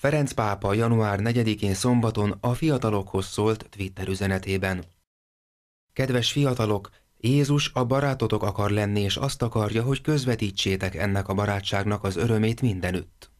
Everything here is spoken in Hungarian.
Ferenc pápa január 4-én szombaton a fiatalokhoz szólt Twitter üzenetében. Kedves fiatalok, Jézus a barátotok akar lenni, és azt akarja, hogy közvetítsétek ennek a barátságnak az örömét mindenütt.